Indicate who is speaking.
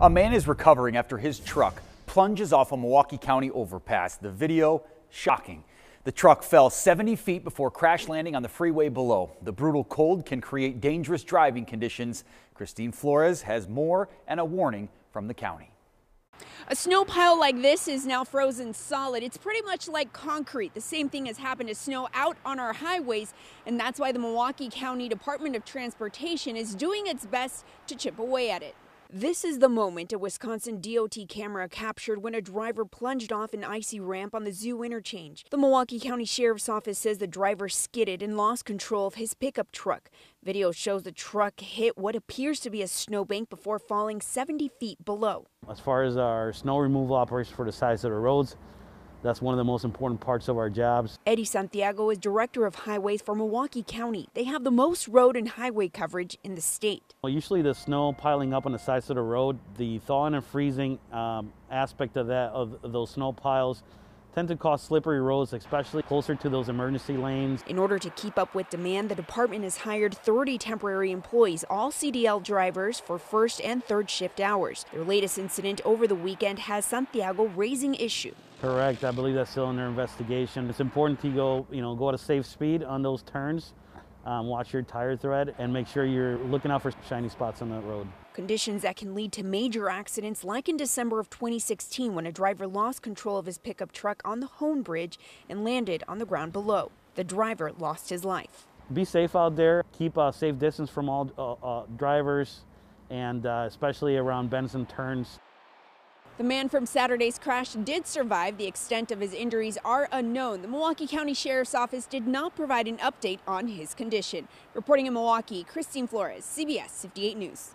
Speaker 1: A man is recovering after his truck plunges off a Milwaukee County overpass. The video, shocking. The truck fell 70 feet before crash landing on the freeway below. The brutal cold can create dangerous driving conditions. Christine Flores has more and a warning from the county. A snow pile like this is now frozen solid. It's pretty much like concrete. The same thing has happened to snow out on our highways, and that's why the Milwaukee County Department of Transportation is doing its best to chip away at it. This is the moment a Wisconsin DOT camera captured when a driver plunged off an icy ramp on the zoo interchange. The Milwaukee County Sheriff's Office says the driver skidded and lost control of his pickup truck. Video shows the truck hit what appears to be a snowbank before falling 70 feet
Speaker 2: below. As far as our snow removal operations for the size of the roads, that's one of the most important parts of our jobs.
Speaker 1: Eddie Santiago is director of highways for Milwaukee County. They have the most road and highway coverage in the state.
Speaker 2: Well, usually the snow piling up on the sides of the road, the thawing and freezing um, aspect of that of those snow piles tend to cause slippery roads, especially closer to those emergency lanes. In order to keep up with demand, the department has
Speaker 1: hired 30 temporary employees, all CDL drivers, for first and third shift hours. Their latest incident over the weekend has Santiago raising issue.
Speaker 2: Correct. I believe that's still under investigation. It's important to go, you know, go at a safe speed on those turns um, watch your tire thread, and make sure you're looking out for shiny spots on that road.
Speaker 1: Conditions that can lead to major accidents, like in December of 2016 when a driver lost control of his pickup truck on the Hone Bridge and landed on the ground below. The driver lost his life.
Speaker 2: Be safe out there. Keep a uh, safe distance from all uh, uh, drivers, and uh, especially around bends and turns.
Speaker 1: The man from Saturday's crash did survive. The extent of his injuries are unknown. The Milwaukee County Sheriff's Office did not provide an update on his condition. Reporting in Milwaukee, Christine Flores, CBS 58 News.